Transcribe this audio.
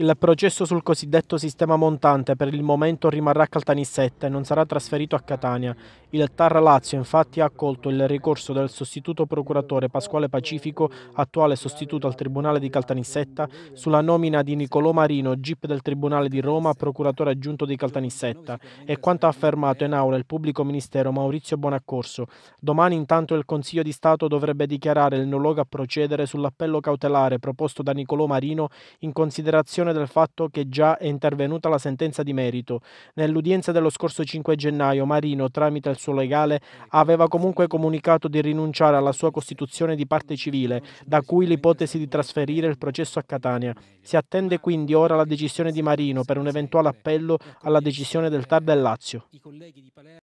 Il processo sul cosiddetto sistema montante per il momento rimarrà a Caltanissetta e non sarà trasferito a Catania. Il Tar Lazio infatti ha accolto il ricorso del sostituto procuratore Pasquale Pacifico, attuale sostituto al Tribunale di Caltanissetta, sulla nomina di Nicolò Marino, GIP del Tribunale di Roma, procuratore aggiunto di Caltanissetta e quanto ha affermato in aula il pubblico ministero Maurizio Bonaccorso. Domani intanto il Consiglio di Stato dovrebbe dichiarare il nologa a procedere sull'appello cautelare proposto da Nicolò Marino in considerazione considerazione del fatto che già è intervenuta la sentenza di merito. Nell'udienza dello scorso 5 gennaio Marino, tramite il suo legale, aveva comunque comunicato di rinunciare alla sua costituzione di parte civile, da cui l'ipotesi di trasferire il processo a Catania. Si attende quindi ora la decisione di Marino per un eventuale appello alla decisione del TAR del Lazio.